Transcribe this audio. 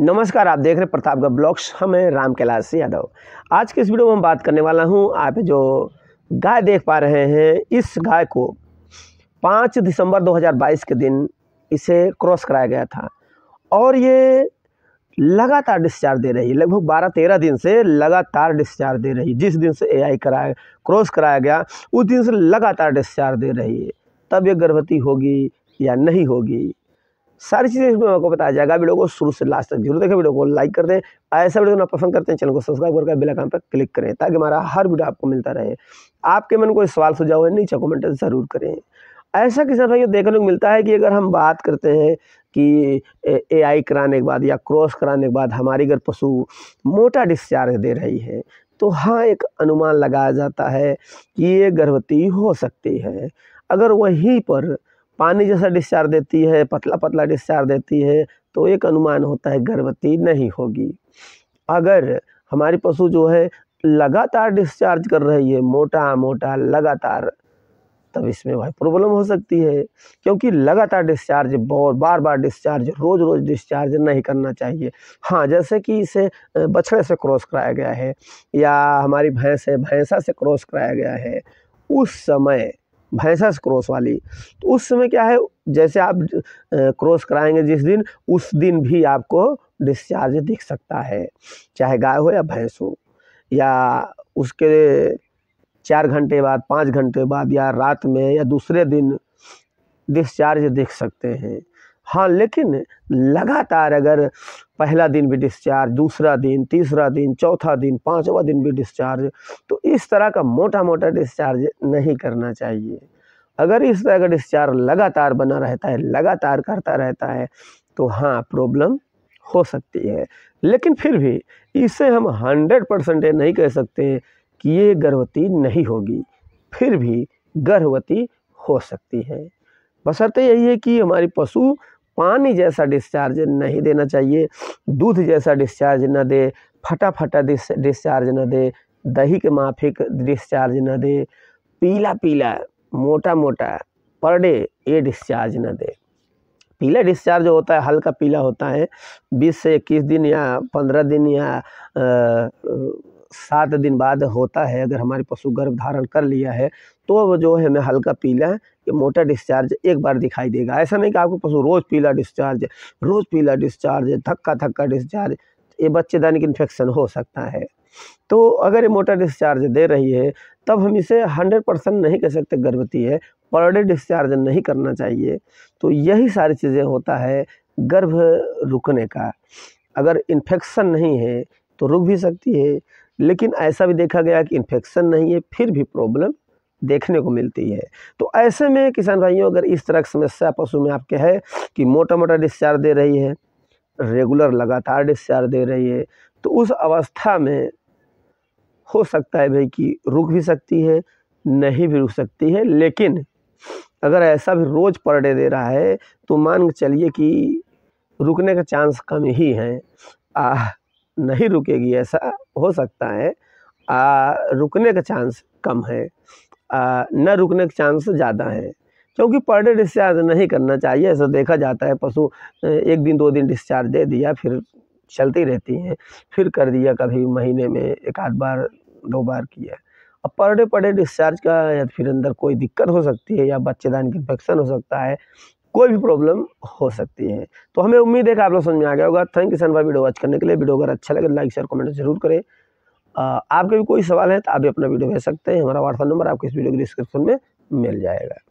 नमस्कार आप देख रहे हैं प्रतापगढ़ ब्लॉग्स हम हैं राम कैलाश यादव आज के इस वीडियो में बात करने वाला हूं आप जो गाय देख पा रहे हैं इस गाय को 5 दिसंबर 2022 के दिन इसे क्रॉस कराया गया था और ये लगातार डिस्चार्ज दे रही है लगभग बारह तेरह दिन से लगातार डिस्चार्ज दे रही है जिस दिन से आई कराया क्रॉस कराया गया उस दिन से लगातार डिस्चार्ज दे रही है तब ये गर्भवती होगी या नहीं होगी सारी चीज़ें इसमें आपको बताया जाएगा वीडियो को शुरू से लास्ट तक जरूर देखें वीडियो को लाइक कर दें ऐसा वीडियो ना पसंद करते हैं चैनल को सब्सक्राइब करके बेल आइकन पर क्लिक करें ताकि हमारा हर वीडियो आपको मिलता रहे आपके मन कोई सवाल सुझाव है नीचे कमेंट ज़रूर करें ऐसा किसान भाई देखने को मिलता है कि अगर हम बात करते हैं कि ए आई कराने के बाद या क्रॉस कराने के बाद हमारी अगर पशु मोटा डिस्चार्ज दे रही है तो हाँ एक अनुमान लगाया जाता है कि ये गर्भवती हो सकती है अगर वहीं पर पानी जैसा डिस्चार्ज देती है पतला पतला डिस्चार्ज देती है तो एक अनुमान होता है गर्भवती नहीं होगी अगर हमारी पशु जो है लगातार डिस्चार्ज कर रही है मोटा मोटा लगातार तब इसमें भाई प्रॉब्लम हो सकती है क्योंकि लगातार डिस्चार्ज बहुत बार बार डिस्चार्ज रोज़ रोज़ डिस्चार्ज नहीं करना चाहिए हाँ जैसे कि इसे बछड़े से क्रॉस कराया गया है या हमारी भैंस है भैंसा से क्रॉस कराया गया है उस समय भैंसस क्रॉस वाली तो उस समय क्या है जैसे आप क्रॉस कराएंगे जिस दिन उस दिन भी आपको डिस्चार्ज दिख सकता है चाहे गाय हो या भैंस हो या उसके चार घंटे बाद पाँच घंटे बाद या रात में या दूसरे दिन डिस्चार्ज दिख सकते हैं हाँ लेकिन लगातार अगर पहला दिन भी डिस्चार्ज दूसरा दिन तीसरा दिन चौथा दिन पाँचवा दिन भी डिस्चार्ज तो इस तरह का मोटा मोटा डिस्चार्ज नहीं करना चाहिए अगर इस तरह का डिस्चार्ज लगातार बना रहता है लगातार करता रहता है तो हाँ प्रॉब्लम हो सकती है लेकिन फिर भी इसे हम हंड्रेड परसेंट नहीं कह सकते कि ये गर्भवती नहीं होगी फिर भी गर्भवती हो सकती है बसरते यही है कि हमारी पशु पानी जैसा डिस्चार्ज नहीं देना चाहिए दूध जैसा डिस्चार्ज न दे फटाफटा डिस्चार्ज ना दे दही के माफिक डिस्चार्ज ना दे पीला पीला मोटा मोटा पर डे ये डिस्चार्ज ना दे पीला डिस्चार्ज होता है हल्का पीला होता है 20 से 21 दिन या 15 दिन या आ, सात दिन बाद होता है अगर हमारे पशु गर्भ धारण कर लिया है तो वो जो है हमें हल्का पीला ये मोटा डिस्चार्ज एक बार दिखाई देगा ऐसा नहीं कि आपको पशु रोज़ पीला डिस्चार्ज रोज़ पीला डिस्चार्ज धक्का धक्का डिस्चार्ज ये बच्चेदानी की इन्फेक्शन हो सकता है तो अगर ये मोटा डिस्चार्ज दे रही है तब हम इसे हंड्रेड परसेंट नहीं कह सकते गर्भवती है पर डे डिस्चार्ज नहीं करना चाहिए तो यही सारी चीज़ें होता है गर्भ रुकने का अगर इन्फेक्शन नहीं है तो रुक भी सकती है लेकिन ऐसा भी देखा गया कि इन्फेक्शन नहीं है फिर भी प्रॉब्लम देखने को मिलती है तो ऐसे में किसान भाइयों अगर इस तरह की समस्या पशु में आपके है कि मोटा मोटा डिस्चार्ज दे रही है रेगुलर लगातार डिस्चार्ज दे रही है तो उस अवस्था में हो सकता है भाई कि रुक भी सकती है नहीं भी रुक सकती है लेकिन अगर ऐसा भी रोज़ पर डे दे रहा है तो मान के चलिए कि रुकने का चांस कम ही हैं नहीं रुकेगी ऐसा हो सकता है आ, रुकने का चांस कम है आ, न रुकने के चांस ज़्यादा है क्योंकि पर डे डिस्चार्ज नहीं करना चाहिए ऐसा देखा जाता है पशु एक दिन दो दिन डिस्चार्ज दे दिया फिर चलती रहती हैं फिर कर दिया कभी महीने में एक आध बार दो बार किया अब per day per day discharge का या फिर अंदर कोई दिक्कत हो सकती है या बच्चेदान की इन्फेक्शन हो सकता है कोई भी प्रॉब्लम हो सकती है तो हमें उम्मीद है कि आप लोग समझ में आ गया होगा थैंक यू सर भाई वीडियो वॉच करने के लिए वीडियो अगर अच्छा लगे लाइक शेयर कमेंट जरूर करें आपके भी कोई सवाल है तो आप भी अपना वीडियो भेज सकते हैं हमारा व्हाट्सअप नंबर आपको इस वीडियो के डिस्क्रिप्शन में मिल जाएगा